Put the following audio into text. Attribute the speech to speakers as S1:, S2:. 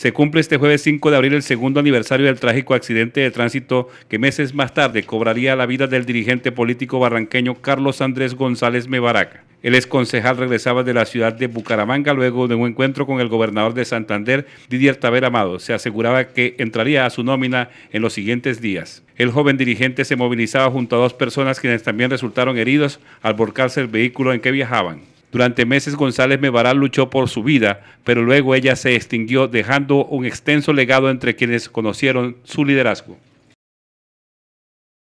S1: Se cumple este jueves 5 de abril el segundo aniversario del trágico accidente de tránsito que meses más tarde cobraría la vida del dirigente político barranqueño Carlos Andrés González Mebaraca. El exconcejal regresaba de la ciudad de Bucaramanga luego de un encuentro con el gobernador de Santander, Didier taber Amado. Se aseguraba que entraría a su nómina en los siguientes días. El joven dirigente se movilizaba junto a dos personas quienes también resultaron heridos al volcarse el vehículo en que viajaban. Durante meses González Mevaral luchó por su vida, pero luego ella se extinguió dejando un extenso legado entre quienes conocieron su liderazgo.